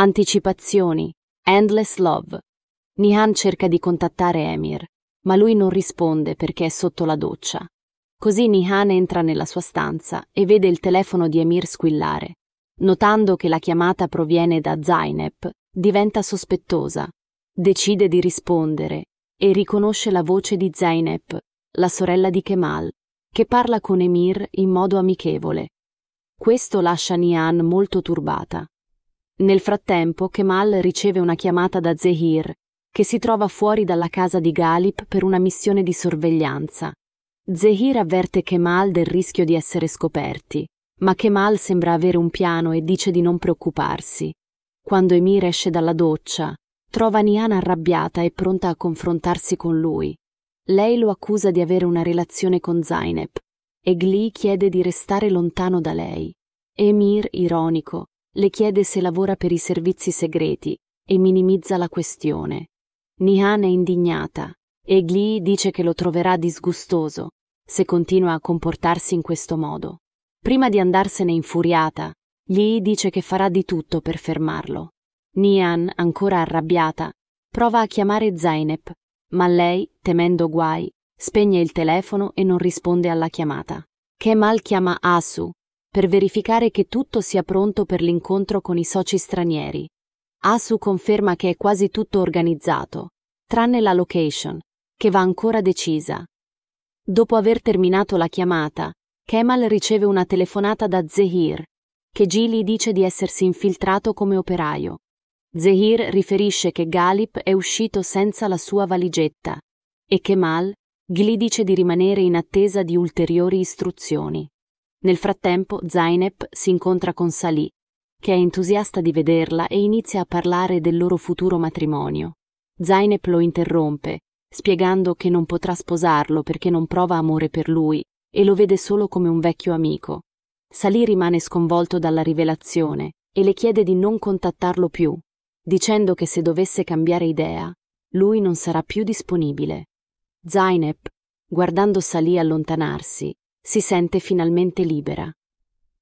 Anticipazioni. Endless Love. Nihan cerca di contattare Emir, ma lui non risponde perché è sotto la doccia. Così Nihan entra nella sua stanza e vede il telefono di Emir squillare. Notando che la chiamata proviene da Zainep, diventa sospettosa. Decide di rispondere e riconosce la voce di Zainep, la sorella di Kemal, che parla con Emir in modo amichevole. Questo lascia Nihan molto turbata. Nel frattempo Kemal riceve una chiamata da Zehir, che si trova fuori dalla casa di Galip per una missione di sorveglianza. Zehir avverte Kemal del rischio di essere scoperti, ma Kemal sembra avere un piano e dice di non preoccuparsi. Quando Emir esce dalla doccia, trova Nian arrabbiata e pronta a confrontarsi con lui. Lei lo accusa di avere una relazione con Zainep e Glee chiede di restare lontano da lei. Emir, ironico, le chiede se lavora per i servizi segreti e minimizza la questione. Nihan è indignata e Gli dice che lo troverà disgustoso se continua a comportarsi in questo modo. Prima di andarsene infuriata, Gli dice che farà di tutto per fermarlo. Nihan, ancora arrabbiata, prova a chiamare Zainep, ma lei, temendo guai, spegne il telefono e non risponde alla chiamata. Kemal chiama Asu, per verificare che tutto sia pronto per l'incontro con i soci stranieri. Asu conferma che è quasi tutto organizzato, tranne la location, che va ancora decisa. Dopo aver terminato la chiamata, Kemal riceve una telefonata da Zehir, che Gili dice di essersi infiltrato come operaio. Zehir riferisce che Galip è uscito senza la sua valigetta e Kemal Gli dice di rimanere in attesa di ulteriori istruzioni. Nel frattempo Zainep si incontra con Salì, che è entusiasta di vederla e inizia a parlare del loro futuro matrimonio. Zainep lo interrompe, spiegando che non potrà sposarlo perché non prova amore per lui e lo vede solo come un vecchio amico. Salì rimane sconvolto dalla rivelazione e le chiede di non contattarlo più, dicendo che se dovesse cambiare idea, lui non sarà più disponibile. Zainep, guardando Salì allontanarsi, si sente finalmente libera.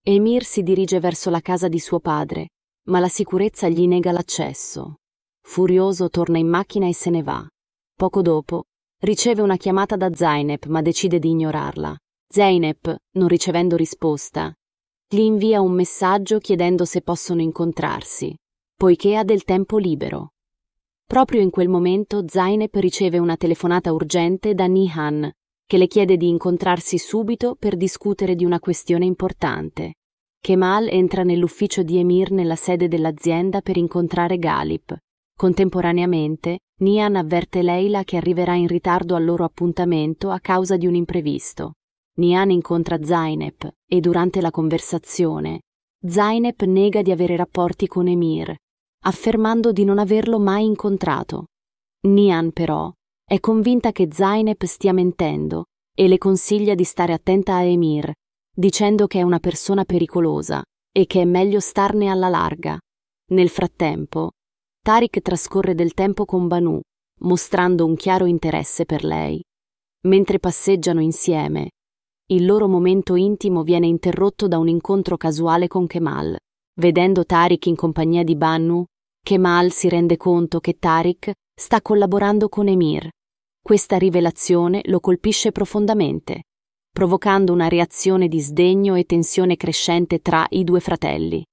Emir si dirige verso la casa di suo padre, ma la sicurezza gli nega l'accesso. Furioso torna in macchina e se ne va. Poco dopo, riceve una chiamata da Zainep ma decide di ignorarla. Zainep, non ricevendo risposta, gli invia un messaggio chiedendo se possono incontrarsi, poiché ha del tempo libero. Proprio in quel momento Zainep riceve una telefonata urgente da Nihan, che le chiede di incontrarsi subito per discutere di una questione importante. Kemal entra nell'ufficio di Emir nella sede dell'azienda per incontrare Galip. Contemporaneamente, Nian avverte Leila che arriverà in ritardo al loro appuntamento a causa di un imprevisto. Nian incontra Zainep e durante la conversazione Zainep nega di avere rapporti con Emir, affermando di non averlo mai incontrato. Nian però è convinta che Zainep stia mentendo e le consiglia di stare attenta a Emir, dicendo che è una persona pericolosa e che è meglio starne alla larga. Nel frattempo, Tariq trascorre del tempo con Banu, mostrando un chiaro interesse per lei. Mentre passeggiano insieme, il loro momento intimo viene interrotto da un incontro casuale con Kemal. Vedendo Tariq in compagnia di Banu, Kemal si rende conto che Tariq sta collaborando con Emir questa rivelazione lo colpisce profondamente, provocando una reazione di sdegno e tensione crescente tra i due fratelli.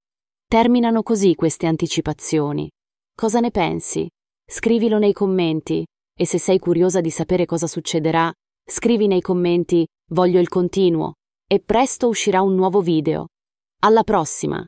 Terminano così queste anticipazioni. Cosa ne pensi? Scrivilo nei commenti e se sei curiosa di sapere cosa succederà, scrivi nei commenti voglio il continuo e presto uscirà un nuovo video. Alla prossima!